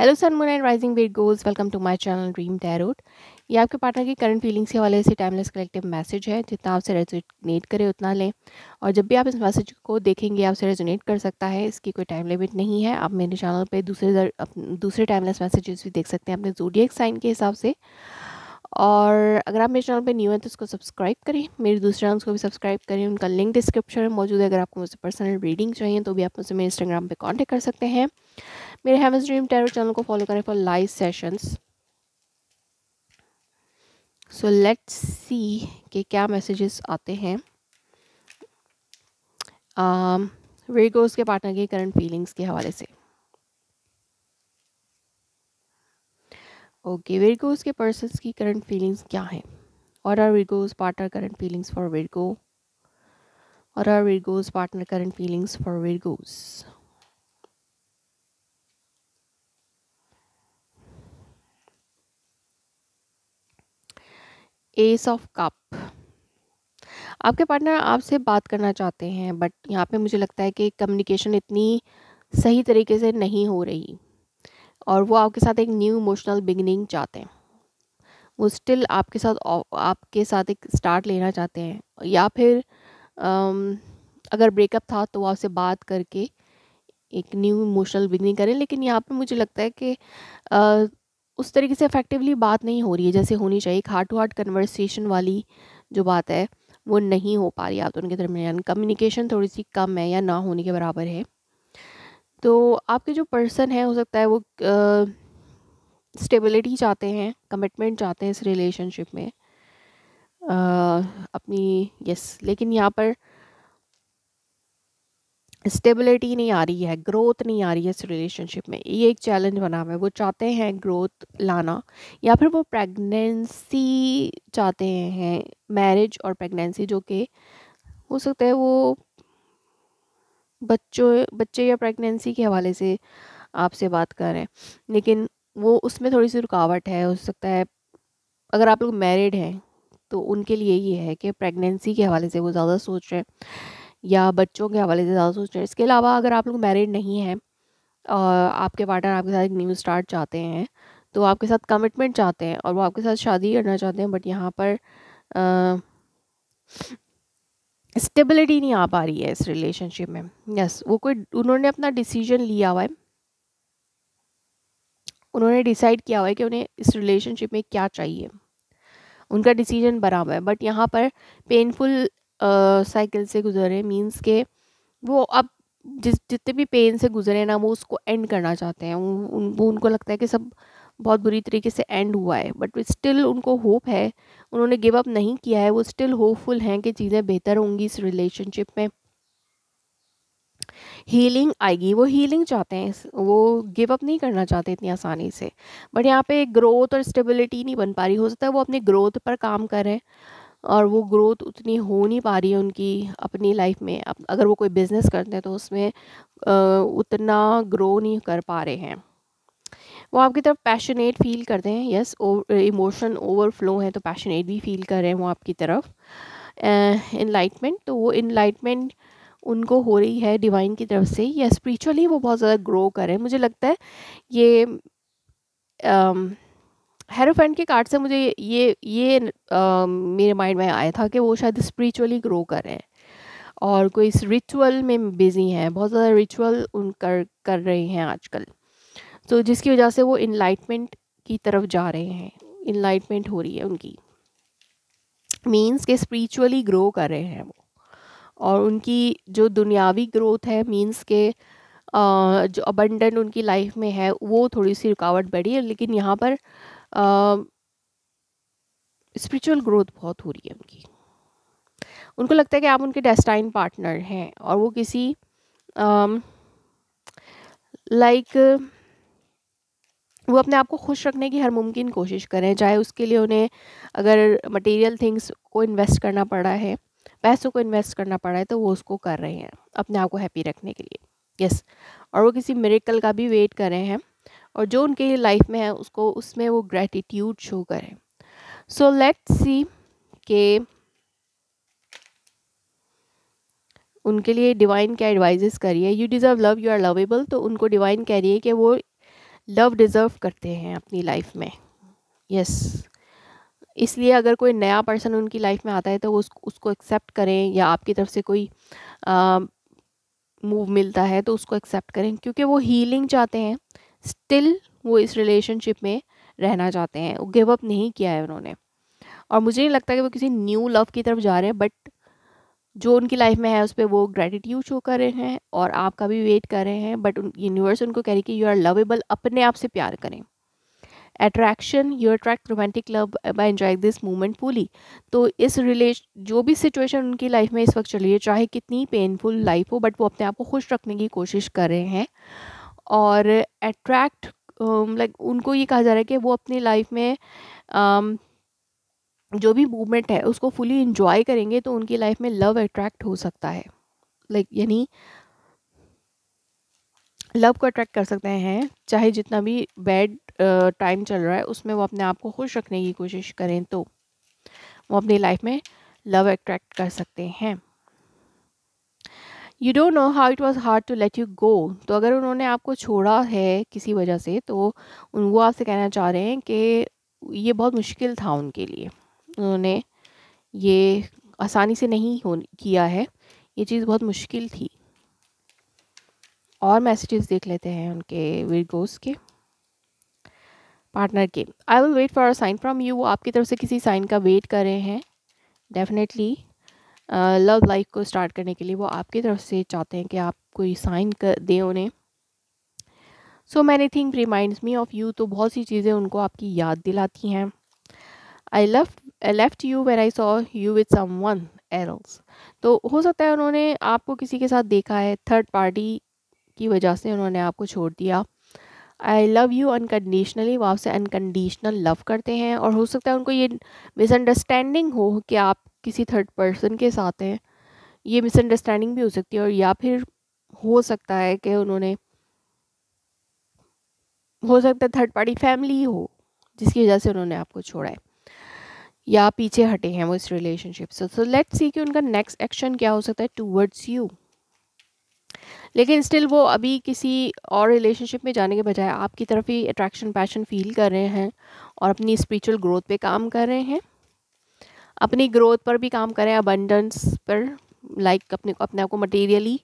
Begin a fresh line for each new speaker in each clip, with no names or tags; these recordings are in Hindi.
Hello sun moon and rising Virgos welcome to my channel dream tarot ये आपके पार्टनर की करंट फीलिंग्स के हवाले से टाइमलेस कलेक्टिव मैसेज है जितना आपसे रेजोनेट करे उतना लें और जब भी आप इस मैसेज को देखेंगे आपसे रेजोनेट कर सकता है इसकी कोई टाइम लिमिट नहीं है आप मेरे चैनल पर दूसरे दूसरे टाइमलेस मैसेजेस भी देख सकते हैं अपने जूडी साइन के हिसाब से और अगर आप मेरे चैनल पर न्यू हैं तो उसको सब्सक्राइब करें मेरे दूसरे चैनल को भी सब्सक्राइब करें उनका लिंक डिस्क्रिप्शन में मौजूद है अगर आपको मुझसे पर्सनल रीडिंग चाहिए तो भी आप मुझसे मेरे इंस्टाग्राम पर कॉन्टेक्ट कर सकते हैं मेरे हेमस ड्रीम टेरो चैनल को फॉलो करें for live sessions so let's see कि क्या मैसेजेस आते हैं वेरिगोज um, के पार्टनर के करंट फीलिंग्स के हवाले से ओके वेरिगोज के पर्सन की करंट फीलिंग्स क्या हैं और are Virgo's partner current feelings for Virgo और are Virgo's partner current feelings for Virgo's ace of cup आपके पार्टनर आपसे बात करना चाहते हैं बट यहाँ पे मुझे लगता है कि कम्युनिकेशन इतनी सही तरीके से नहीं हो रही और वो आपके साथ एक न्यू इमोशनल बिगनिंग चाहते हैं वो स्टिल आपके साथ आपके साथ एक स्टार्ट लेना चाहते हैं या फिर आम, अगर ब्रेकअप था तो वो आपसे बात करके एक न्यू इमोशनल बिगनिंग करें लेकिन यहाँ पे मुझे लगता है कि उस तरीके से इफेक्टिवली बात नहीं हो रही है जैसे होनी चाहिए हार्ट टू हार्ट कन्वर्सेशन वाली जो बात है वो नहीं हो पा रही आप तो उनके दरमियान कम्युनिकेशन थोड़ी सी कम है या ना होने के बराबर है तो आपके जो पर्सन है हो सकता है वो स्टेबिलिटी चाहते हैं कमिटमेंट चाहते हैं इस रिलेशनशिप में आ, अपनी यस लेकिन यहाँ पर स्टेबिलिटी नहीं आ रही है ग्रोथ नहीं आ रही है इस रिलेशनशिप में ये एक चैलेंज बना हुआ है वो चाहते हैं ग्रोथ लाना या फिर वो प्रेगनेंसी चाहते हैं मैरिज और प्रेगनेंसी जो कि हो सकता है वो बच्चों बच्चे या प्रेगनेंसी के हवाले से आपसे बात कर रहे हैं लेकिन वो उसमें थोड़ी सी रुकावट है हो सकता है अगर आप लोग मैरिड हैं तो उनके लिए ये है कि प्रेगनेंसी के हवाले से वो ज़्यादा सोच रहे हैं या बच्चों के हवाले से ज़्यादा सोच रहे हैं इसके अलावा अगर आप लोग मैरिड नहीं हैं आपके पार्टनर आपके साथ एक न्यू स्टार्ट चाहते हैं तो आपके साथ कमिटमेंट चाहते हैं और वो आपके साथ शादी करना चाहते हैं बट यहाँ पर स्टेबिलिटी नहीं आ पा रही है इस रिलेशनशिप में यस yes, वो कोई उन्होंने अपना डिसीजन लिया हुआ है उन्होंने डिसाइड किया हुआ है कि उन्हें इस रिलेशनशिप में क्या चाहिए उनका डिसीजन बराबर है बट यहाँ पर पेनफुल साइकिल से गुजरे मीन्स के वो अब जिस जितने भी पेन से गुजरे ना वो उसको एंड करना चाहते हैं उन, वो उनको लगता है कि सब बहुत बुरी तरीके से एंड हुआ है बट स्टिल उनको होप है उन्होंने गिव अप नहीं किया है वो स्टिल होपफुल हैं कि चीज़ें बेहतर होंगी इस रिलेशनशिप में हीलिंग आएगी वो हीलिंग चाहते हैं वो गिव अप नहीं करना चाहते इतनी आसानी से बट यहाँ पे ग्रोथ और स्टेबिलिटी नहीं बन पा रही हो सकता है वो अपने ग्रोथ पर काम करें और वो ग्रोथ उतनी हो नहीं पा रही है उनकी अपनी लाइफ में अगर वो कोई बिज़नेस करते हैं तो उसमें उतना ग्रो नहीं कर पा रहे हैं वो आपकी तरफ पैशनेट फील करते हैं यस इमोशन ओवरफ्लो है तो पैशनेट भी फील कर रहे हैं वो आपकी तरफ इनलाइटमेंट तो वो इनलाइटमेंट उनको हो रही है डिवाइन की तरफ से या स्पिरिचुअली वो बहुत ज़्यादा ग्रो करें मुझे लगता है ये um, हेरोफेंट के कार्ड से मुझे ये ये आ, मेरे माइंड में आया था कि वो शायद स्पिरिचुअली ग्रो कर रहे हैं और कोई इस रिचुअल में बिज़ी हैं बहुत ज़्यादा रिचुअल उन कर कर रहे हैं आजकल तो जिसकी वजह से वो इनलाइटमेंट की तरफ जा रहे हैं इनलाइटमेंट हो रही है उनकी मीन्स के स्परिचुअली ग्रो कर रहे हैं वो और उनकी जो दुनियावी ग्रोथ है मीन्स के जो अबंडन उनकी लाइफ में है वो थोड़ी सी रुकावट बढ़ी है लेकिन यहाँ पर स्पिरिचुअल ग्रोथ बहुत हो रही है उनकी उनको लगता है कि आप उनके डेस्टाइन पार्टनर हैं और वो किसी लाइक वो अपने आप को खुश रखने की हर मुमकिन कोशिश करें चाहे उसके लिए उन्हें अगर मटेरियल थिंग्स को इन्वेस्ट करना पड़ा है पैसों को इन्वेस्ट करना पड़ा है तो वो उसको कर रहे हैं अपने आप को हैप्पी रखने के लिए यस yes. और वो किसी मेरिकल का भी वेट कर रहे हैं और जो उनके लाइफ में है उसको उसमें वो ग्रैटिट्यूड शो करें सो लेट्स सी के उनके लिए डिवाइन क्या एडवाइजेस करिए you deserve love you are lovable तो उनको डिवाइन कह रही है कि वो लव डिज़र्व करते हैं अपनी लाइफ में यस yes. इसलिए अगर कोई नया पर्सन उनकी लाइफ में आता है तो वो उस, उसको एक्सेप्ट करें या आपकी तरफ से कोई मूव मिलता है तो उसको एक्सेप्ट करें क्योंकि वो हीलिंग चाहते हैं स्टिल वो इस रिलेशनशिप में रहना चाहते हैं वो गिव अप नहीं किया है उन्होंने और मुझे नहीं लगता कि वो किसी न्यू लव की तरफ जा रहे हैं बट जो उनकी लाइफ में है उस पर वो ग्रेटिट्यूड शो कर रहे हैं और आपका भी वेट कर रहे हैं बट यूनिवर्स उनको कह रही कि यू आर लवेबल अपने आप से प्यार करें attraction you attract romantic love bye enjoy this moment fully तो इस रिलेश जो भी सिचुएशन उनकी लाइफ में इस वक्त चल रही है चाहे कितनी पेनफुल लाइफ हो बट वो अपने आप को खुश रखने की कोशिश कर रहे हैं और अट्रैक्ट लाइक um, उनको ये कहा जा रहा है कि वो अपनी लाइफ में um, जो भी मूवमेंट है उसको फुली इंजॉय करेंगे तो उनकी लाइफ में लव अट्रैक्ट हो सकता है लाइक like, यानी लव को अट्रैक्ट कर सकते हैं चाहे जितना भी बैड टाइम uh, चल रहा है उसमें वो अपने आप को खुश रखने की कोशिश करें तो वो अपनी लाइफ में लव अट्रैक्ट कर सकते हैं you don't know how it was hard to let you go तो अगर उन्होंने आपको छोड़ा है किसी वजह से तो वो आपसे कहना चाह रहे हैं कि ये बहुत मुश्किल था उनके लिए उन्होंने ये आसानी से नहीं हो किया है ये चीज़ बहुत मुश्किल थी और मैसेजेस देख लेते हैं उनके विरगोस के पार्टनर के I will wait for a sign from you वो आपकी तरफ से किसी साइन का वेट कर रहे हैं डेफिनेटली लव लाइफ को स्टार्ट करने के लिए वो आपकी तरफ से चाहते हैं कि आप कोई साइन कर दें उन्हें so many thing reminds me of you तो बहुत सी चीज़ें उनको आपकी याद दिलाती हैं I love left you when I saw you with someone एरल्स तो हो सकता है उन्होंने आपको किसी के साथ देखा है थर्ड पार्टी की वजह से उन्होंने आपको छोड़ दिया आई लव यू अनकंडीशनली वो आपसे अनकंडीशनल लव करते हैं और हो सकता है उनको ये मिसअंडरस्टैंडिंग हो कि आप किसी थर्ड पर्सन के साथ हैं ये मिसअंडरस्टैंडिंग भी हो सकती है और या फिर हो सकता है कि उन्होंने हो सकता है थर्ड पार्टी फैमिली हो जिसकी वजह से उन्होंने आपको छोड़ा है या पीछे हटे हैं वो इस रिलेशनशिप से सो लेट्स सी कि उनका नेक्स्ट एक्शन क्या हो सकता है टूवर्ड्स यू लेकिन स्टिल वो अभी किसी और रिलेशनशिप में जाने के बजाय आपकी तरफ ही अट्रैक्शन पैशन फील कर रहे हैं और अपनी स्पिरिचुअल ग्रोथ पे काम कर रहे हैं अपनी ग्रोथ पर भी काम करें अबंडेंस पर लाइक like अपने अपने आप को मटेरियली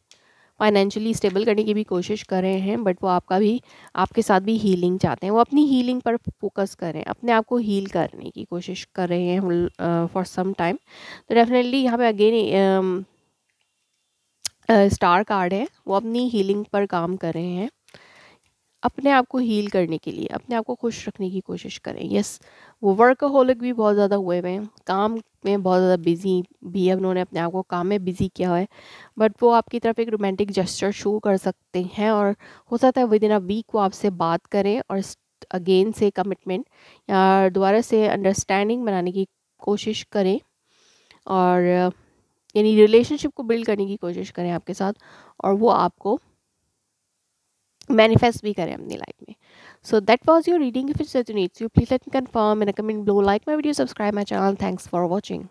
फाइनेंशियली स्टेबल करने की भी कोशिश कर रहे हैं बट वो आपका भी आपके साथ भी हीलिंग चाहते हैं वो अपनी हीलिंग पर फोकस करें अपने आप को हील करने की कोशिश कर रहे हैं फॉर सम टाइम तो डेफिनेटली यहाँ पे अगेन स्टार कार्ड है वो अपनी हीलिंग पर काम कर रहे हैं अपने आप को हील करने के लिए अपने आप को खुश रखने की कोशिश करें यस वो वर्कहोलिक भी बहुत ज़्यादा हुए हुए हैं काम में बहुत ज़्यादा बिजी भी है उन्होंने अपने आप को काम में बिज़ी किया हुआ है बट वो आपकी तरफ एक रोमांटिक जेस्चर शो कर सकते हैं और हो सकता है विद इन अ वीक वो आपसे बात करें और अगेन से कमिटमेंट या दोबारा से अंडरस्टैंडिंग बनाने की कोशिश करें और यानी रिलेशनशिप को बिल्ड करने की कोशिश करें आपके साथ और वो आपको manifest bhi kare apni life mein so that was your reading if it's such a need so please let me confirm in a comment below like my video subscribe my channel thanks for watching